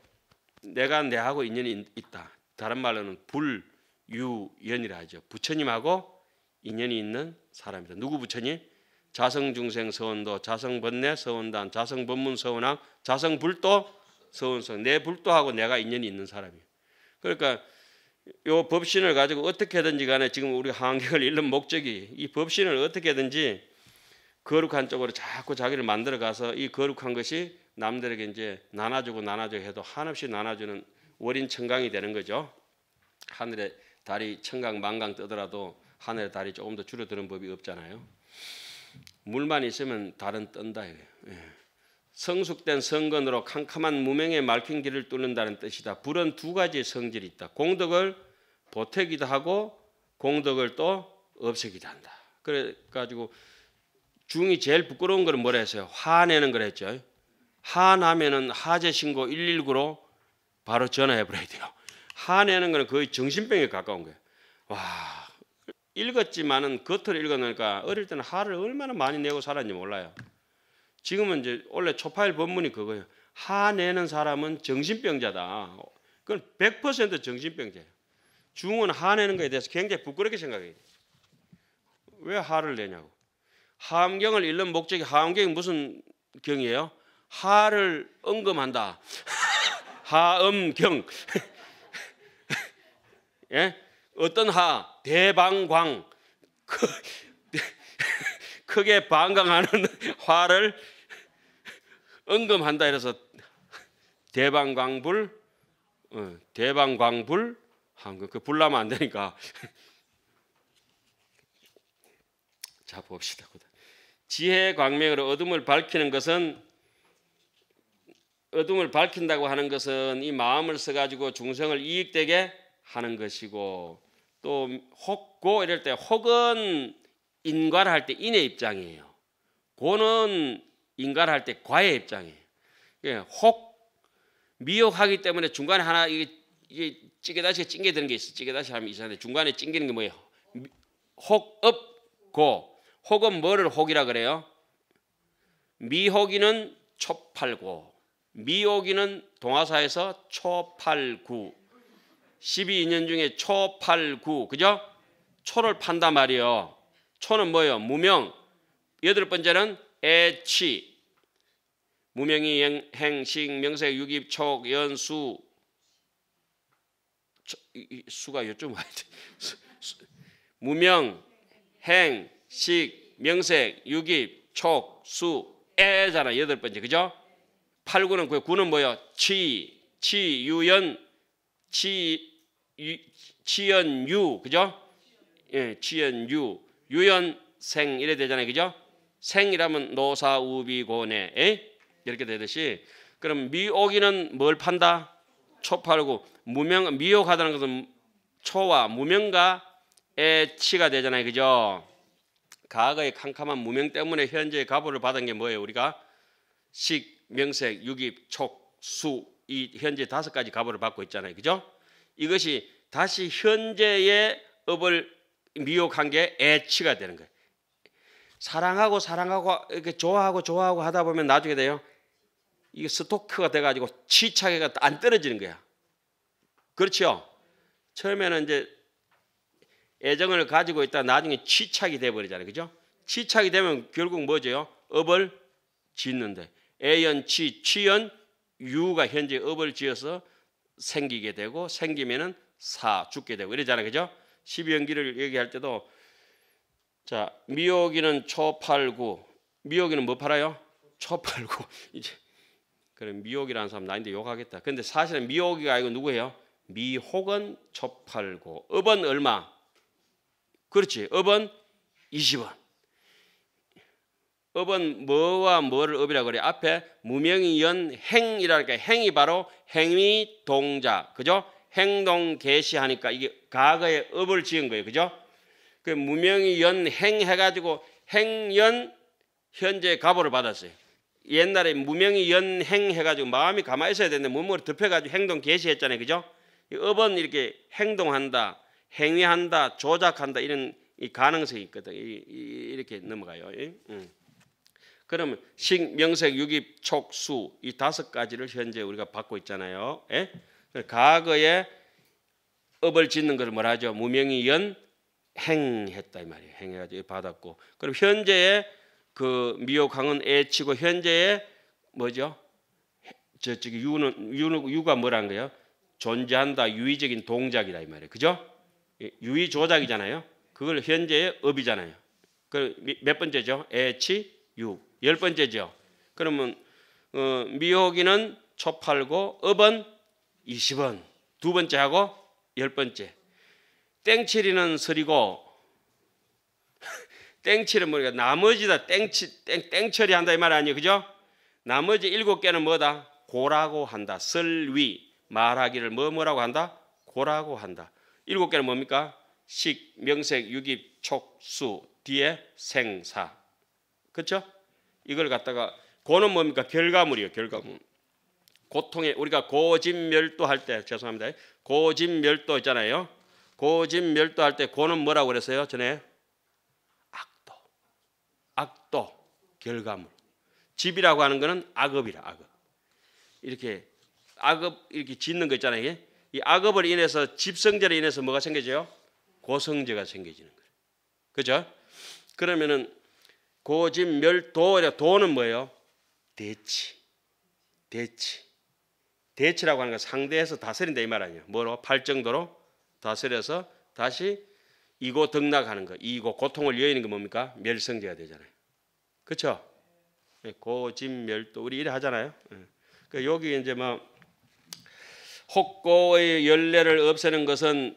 A: 내가 내하고 인연이 있다. 다른 말로는 불유연이라 하죠. 부처님하고 인연이 있는 사람이다. 누구 부처님? 자성중생 서원도, 자성번뇌 서원단, 자성법문 서원함, 자성불도 서원성. 내 불도하고 내가 인연이 있는 사람이에요. 그러니까 요 법신을 가지고 어떻게든지 간에 지금 우리 한국을 잃는 목적이 이 법신을 어떻게든지 거룩한 쪽으로 자꾸 자기를 만들어 가서 이 거룩한 것이 남들에게 이제 나눠주고 나눠줘 해도 한없이 나눠주는 월인 청강이 되는 거죠. 하늘에 달이 청강 만강 뜨더라도 하늘에 달이 조금 더 줄어드는 법이 없잖아요. 물만 있으면 달은 뜬다 이거예요. 예. 성숙된 성건으로 캄캄한 무명의 맑힌 길을 뚫는다는 뜻이다. 불은 두 가지 성질이 있다. 공덕을 보태기도 하고 공덕을 또 없애기도 한다. 그래 가지고 중이 제일 부끄러운 거는 뭐라 했어요? 화내는 걸 했죠. 화나면은 하재 신고 119로 바로 전화해 버려야 돼요. 화내는 거는 거의 정신병에 가까운 거예요. 와 읽었지만은 겉으로 읽었으니까 어릴 때는 화를 얼마나 많이 내고 살았는지 몰라요. 지금은 이제 원래 초파일 법문이 그거예요. 화내는 사람은 정신병자다. 그건 100% 정신병자예요. 중은 화내는 거에 대해서 굉장히 부끄럽게 생각해요. 왜 화를 내냐고. 함경을 읽는 목적이 함경이 무슨 경이에요? 하를 언금한다. 하음경. 예? 어떤 하? 대방광. 크, 크게 방광하는 화를 언금한다. 이래서 대방광불, 어, 대방광불, 한금. 그 불나면 안 되니까. 자 봅시다. 지혜의 광명으로 어둠을 밝히는 것은 어둠을 밝힌다고 하는 것은 이 마음을 써가지고 중생을 이익되게 하는 것이고 또 혹고 이럴 때 혹은 인과를 할때 인의 입장이에요. 고는 인과를 할 때 과의 입장이에요. 그혹 예, 미혹하기 때문에 중간에 하나 이게, 이게 찌개다시가 찡겨드는 게 있어. 찌개다시 하면 이상한데 중간에 찡기는 게 뭐예요? 혹, 업, 고. 혹은 뭐를 혹이라 그래요? 미혹이는 초팔고 미혹이는 동화사에서 초팔구 12인연 중에 초팔구 그죠? 초를 판다 말이요. 초는 뭐예요? 무명. 여덟 번째는 애치. 무명이 행, 식 명색, 유입, 촉, 연수. 초, 이, 수가 요쯤 와야 돼. 무명, 행, 식, 명색, 유기, 촉, 수, 애잖아. 여덟 번째. 그죠? 팔구는 구에 구는 뭐예요? 치, 치, 유연, 치, 유, 치연, 유. 그죠? 예, 치연, 유. 유연, 생 이래 되잖아요. 그죠? 생이라면 노사, 우비, 고뇌. 네. 에? 이렇게 되듯이 그럼 미옥이는 뭘 판다? 초 팔고 무명 미혹하다는 것은 초와 무명과 에 치가 되잖아요. 그죠? 과거의 캄캄한 무명 때문에 현재의 가보를 받은 게 뭐예요? 우리가 식, 명색, 유입, 촉, 수, 이 현재 다섯 가지 가보를 받고 있잖아요. 그죠? 이것이 다시 현재의 업을 미혹한 게 애치가 되는 거예요. 사랑하고 사랑하고 이렇게 좋아하고 좋아하고 하다 보면 나중에 돼요. 이게 스토크가 돼가지고 치착게가안 떨어지는 거야. 그렇죠? 처음에는 이제 애정을 가지고 있다 나중에 치착이 돼버리잖아요. 그죠? 치착이 되면 결국 뭐죠? 업을 짓는데 애연, 치, 치연, 유가 현재 업을 지어서 생기게 되고 생기면은 사 죽게 되고 이러잖아요. 그죠? 십이연기를 얘기할 때도 자미혹이는 초팔구 미혹이는뭐 팔아요? 초팔구 이제 그래 미혹이라는 사람 나인데 욕하겠다. 근데 사실은 미혹이가 아니고 누구예요? 미혹은 초팔구 업은 얼마? 그렇지. 업은 20원. 업은 뭐와 뭐를 업이라 그래? 앞에 무명연 행이라니까 행이 바로 행위 동자. 그죠? 행동 개시하니까 이게 과거에 업을 지은 거예요. 그죠? 그무명연행 해가지고 행연 현재 갑오를 받았어요. 옛날에 무명이 연 행 해가지고 마음이 가만히 있어야 되는데 몸으 덮여가지고 행동 개시했잖아요. 그죠? 업은 이렇게 행동한다. 행위한다, 조작한다 이런 이 가능성이 있거든. 이렇게 이, 이 넘어가요. 예? 음. 그러면 식, 명색, 유기, 촉, 수 이 다섯 가지를 현재 우리가 받고 있잖아요. 예? 과거에 업을 짓는 것을 뭐라 하죠? 무명이 연 행했다 이 말이에요. 행해가지고 받았고 그럼 현재의 그 미혹항은 애치고 현재의 뭐죠? 저쪽에 유는 유는 유가 뭐라는 거예요? 존재한다 유의적인 동작이라 이 말이에요. 그죠? 유의 조작이잖아요. 그걸 현재의 업이잖아요. 그몇 번째죠? 애치 열 번째죠. 그러면 어, 미혹이는 초팔고 업은 20원. 두 번째하고 열 번째. 땡칠이는 설이고 땡칠은 뭐니까 나머지다 땡치 땡 땡처리 한다 이 말 아니에요. 그죠? 나머지 일곱 개는 뭐다? 고라고 한다. 설위 말하기를 뭐 뭐라고 한다? 고라고 한다. 일곱 개는 뭡니까? 식, 명색, 유기, 촉, 수 뒤에 생사. 그렇죠? 이걸 갖다가 고는 뭡니까? 결과물이요 결과물. 고통에 우리가 고진멸도할 때 죄송합니다. 고진멸도 있잖아요. 고진멸도할 때 고는 뭐라고 그랬어요? 전에 악도. 악도 결과물. 집이라고 하는 거는 악업이라 악업. 이렇게 악업 이렇게 짓는 거 있잖아요. 이게 이 악업을 인해서 집성제로 인해서 뭐가 생겨져요? 고성제가 생겨지는 거예요. 그죠? 그러면은 고집 멸도 도는 뭐예요? 대치. 대치. 대치라고 하는 건 상대해서 다스린다 이 말 아니에요. 뭐로? 팔정도로 다스려서 다시 이고 덕락하는 거. 이고 고통을 여의는 게 뭡니까? 멸성제가 되잖아요. 그렇죠? 고집 멸도 우리 이래 하잖아요. 예. 그러니까 여기 이제 막 뭐 혹고의 열례를 없애는 것은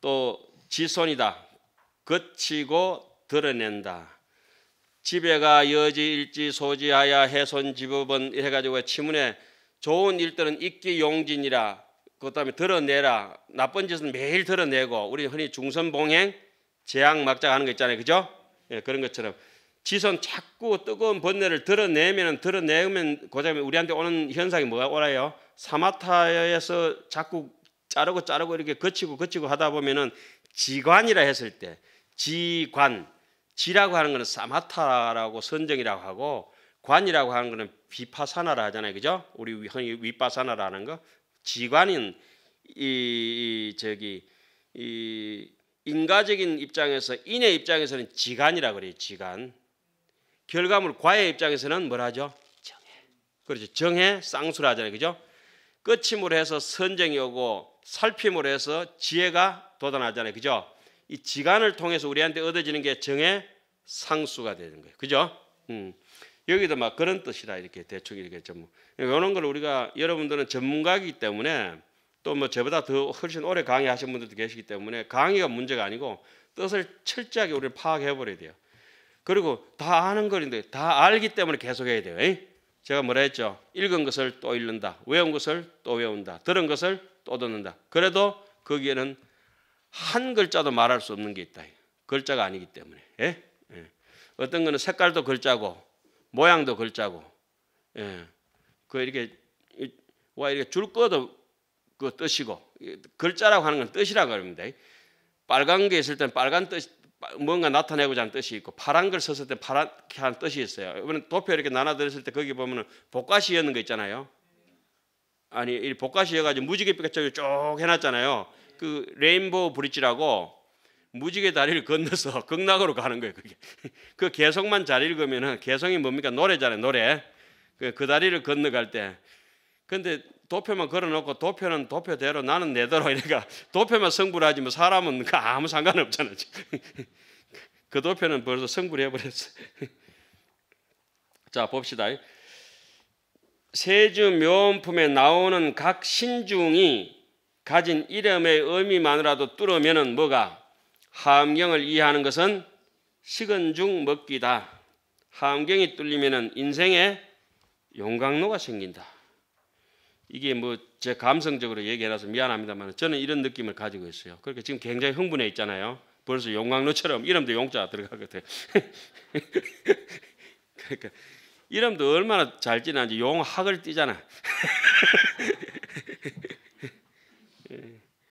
A: 또 지손이다. 거치고 드러낸다. 지배가 여지일지 소지하야 해손 지법은 해가지고 치문에 좋은 일들은 있기 용진이라 그다음에 드러내라 나쁜 짓은 매일 드러내고 우리 흔히 중선봉행 재앙 막자 하는 거 있잖아요 그죠? 예, 그런 것처럼 지선 자꾸 뜨거운 번뇌를 드러내면 드러내면 고자면 우리한테 오는 현상이 뭐가 오라요? 사마타에서 자꾸 자르고 자르고 이렇게 거치고 거치고 하다 보면은 지관이라 했을 때 지관 지라고 하는 것은 사마타라고 선정이라고 하고 관이라고 하는 것은 비파사나라 하잖아요, 그죠? 우리 윗바사나라는 거 지관인 이, 이 저기 이 인가적인 입장에서 인의 입장에서는 지관이라 그래요, 지관 결과물 과의 입장에서는 뭐라죠? 하 정해. 그렇죠, 정해 쌍수라 하잖아요, 그죠? 끝임으로 해서 선정이 오고 살핌으로 해서 지혜가 돋아나잖아요 그죠? 이 지간을 통해서 우리한테 얻어지는 게 정의 상수가 되는 거예요. 그죠? 음. 여기도 막 그런 뜻이라 이렇게 대충 이렇게 좀 이런 그러니까 걸 우리가 여러분들은 전문가이기 때문에 또 뭐 저보다 더 훨씬 오래 강의하신 분들도 계시기 때문에 강의가 문제가 아니고 뜻을 철저하게 우리를 파악해 버려야 돼요. 그리고 다 아는 거인데 다 알기 때문에 계속 해야 돼요. 에이? 제가 뭐라 했죠? 읽은 것을 또 읽는다. 외운 것을 또 외운다. 들은 것을 또 듣는다. 그래도 거기에는 한 글자도 말할 수 없는 게 있다. 글자가 아니기 때문에. 예? 예. 어떤 거는 색깔도 글자고 모양도 글자고 예. 그 이렇게 와 이렇게 줄 것도 그 뜻이고 글자라고 하는 건 뜻이라고 합니다. 빨간 게 있을 땐 빨간 뜻 뭔가 나타내고자 하는 뜻이 있고 파란 걸 썼을 때 파랗게 하는 뜻이 있어요. 이번에 도표 이렇게 나눠드렸을 때 거기 보면복과시 여는 거 있잖아요. 아니 이복과시 여가지고 무지개빛 쪽을 쭉 해놨잖아요. 그 레인보우 브릿지라고 무지개 다리를 건너서 극락으로 가는 거예요. 그게 그 개성만 잘 읽으면은 개성이 뭡니까 노래잖아요. 노래 그, 그 다리를 건너갈 때. 근데 도표만 걸어놓고 도표는 도표대로 나는 내대로 이러니까 도표만 성불 하지 뭐 사람은 그 아무 상관없잖아. 그 도표는 벌써 성불해버렸어. 자 봅시다. 세주 묘음품에 나오는 각 신중이 가진 이름의 의미만으로도 뚫으면 뭐가 함경을 이해하는 것은 식은 중 먹기다. 함경이 뚫리면 인생에 용광로가 생긴다. 이게 뭐 제 감성적으로 얘기해놔서 미안합니다만 저는 이런 느낌을 가지고 있어요. 그렇게 지금 굉장히 흥분해 있잖아요. 벌써 용광로처럼 이름도 용자 들어가거든. 그러니까 이름도 얼마나 잘 지나는지 용학을 띠잖아.